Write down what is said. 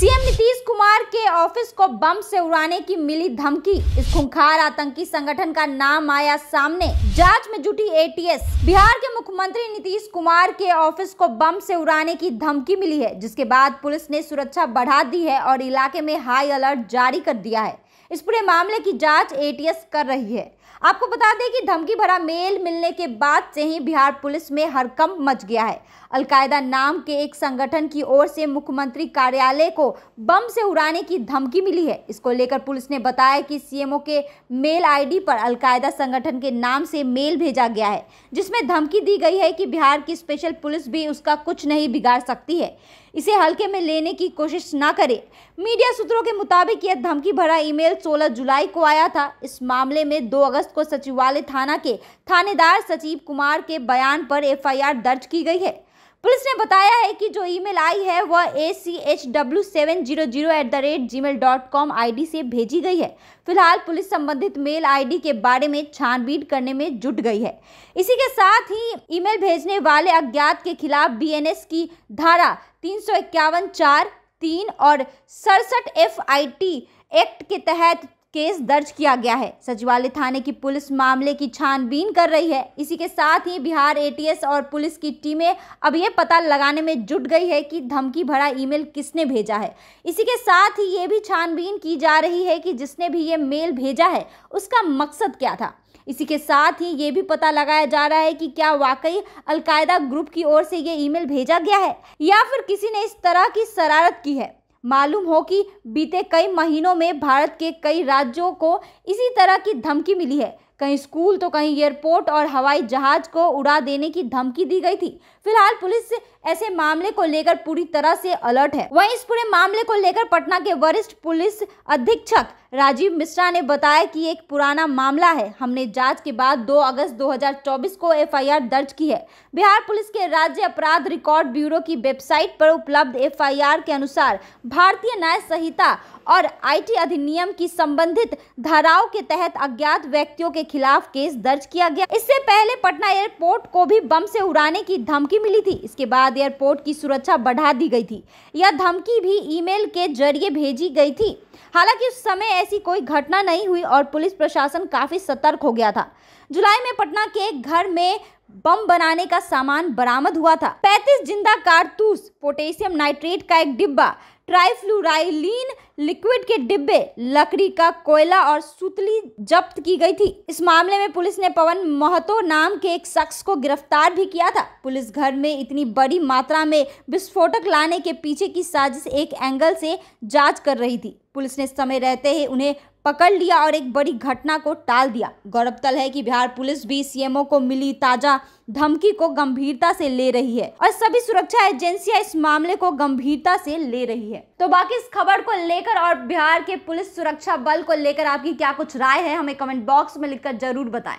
CM Nitish Kumar के office को बम से उड़ाने की मिली धमकी इस खुंखार आतंकी संगठन का नाम आया सामने जांच में जुटी एटीएस बिहार के मुख्यमंत्री नीतीश कुमार के ऑफिस को बम से उड़ाने की धमकी मिली है जिसके बाद पुलिस ने सुरक्षा बढ़ा दी है और इलाके में हाई अलर्ट जारी कर दिया है इस पूरे मामले की जाँच ए कर रही है आपको बता दें कि धमकी भरा मेल मिलने के बाद से ही बिहार पुलिस में हरकम मच गया है अलकायदा नाम के एक संगठन की ओर से मुख्यमंत्री कार्यालय को बम से उड़ाने की धमकी मिली है इसको लेकर पुलिस ने बताया कि सीएमओ के मेल आईडी पर अलकायदा संगठन के नाम से मेल भेजा गया है जिसमें धमकी दी गई है कि बिहार की स्पेशल पुलिस भी उसका कुछ नहीं बिगाड़ सकती है इसे हल्के में लेने की कोशिश ना करे मीडिया सूत्रों के मुताबिक यह धमकी भरा ईमेल सोलह जुलाई को आया था इस मामले में दो अगस्त अगस्त को सचिवालय थाना के थानेदार सचिव कुमार के बयान पर एफ दर्ज की गई है पुलिस ने बताया है कि जो ईमेल आई है वह A C H W seven zero zero at the rate Gmail dot com आई से भेजी गई है फिलहाल पुलिस संबंधित मेल आईडी के बारे में छानबीन करने में जुट गई है इसी के साथ ही ईमेल भेजने वाले अज्ञात के खिलाफ बीएनएस की धारा तीन सौ इक्यावन चार तीन और सड़सठ एफ आई टी एक्ट के तहत केस दर्ज किया गया है सचिवालय थाने की पुलिस मामले की छानबीन कर रही है इसी के साथ ही बिहार एटीएस और पुलिस की टीमें अब यह पता लगाने में जुट गई है कि धमकी भरा ईमेल किसने भेजा है इसी के साथ ही ये भी छानबीन की जा रही है कि जिसने भी ये मेल भेजा है उसका मकसद क्या था इसी के साथ ही ये भी पता लगाया जा रहा है कि क्या वाकई अलकायदा ग्रुप की ओर से ये ईमेल भेजा गया है या फिर किसी ने इस तरह की शरारत की है मालूम हो कि बीते कई महीनों में भारत के कई राज्यों को इसी तरह की धमकी मिली है कहीं स्कूल तो कहीं एयरपोर्ट और हवाई जहाज को उड़ा देने की धमकी दी गई थी फिलहाल पुलिस ऐसे मामले को लेकर पूरी तरह से अलर्ट है वहीं इस पूरे मामले को लेकर पटना के वरिष्ठ पुलिस अधीक्षक राजीव मिश्रा ने बताया कि एक पुराना मामला है हमने जांच के बाद 2 अगस्त 2024 को एफआईआर दर्ज की है बिहार पुलिस के राज्य अपराध रिकॉर्ड ब्यूरो की वेबसाइट पर उपलब्ध एफआईआर के अनुसार भारतीय न्याय संहिता और आईटी अधिनियम की संबंधित धाराओं के तहत अज्ञात व्यक्तियों के खिलाफ केस दर्ज किया गया इससे पहले पटना एयरपोर्ट को भी बम से उड़ाने की धमकी मिली थी इसके बाद एयरपोर्ट की सुरक्षा बढ़ा दी गई थी यह धमकी भी ईमेल के जरिए भेजी गई थी हालांकि उस समय ऐसी कोई घटना नहीं हुई और पुलिस प्रशासन काफी सतर्क हो गया था जुलाई में पटना के एक घर में बम बनाने का सामान बरामद हुआ था 35 जिंदा कारतूस पोटेशियम नाइट्रेट का एक डिब्बा ट्राइफ्लूराइलिन लिक्विड के डिब्बे लकड़ी का कोयला और सुतली जब्त की गई थी इस मामले में पुलिस ने पवन महतो नाम के एक शख्स को गिरफ्तार भी किया था पुलिस घर में इतनी बड़ी मात्रा में विस्फोटक लाने के पीछे की साजिश एक एंगल से जांच कर रही थी पुलिस ने समय रहते ही उन्हें पकड़ लिया और एक बड़ी घटना को टाल दिया गौरतल है कि बिहार पुलिस भी सीएमओ को मिली ताजा धमकी को गंभीरता से ले रही है और सभी सुरक्षा एजेंसियां इस मामले को गंभीरता से ले रही है तो बाकी इस खबर को लेकर और बिहार के पुलिस सुरक्षा बल को लेकर आपकी क्या कुछ राय है हमें कमेंट बॉक्स में लिखकर जरूर बताए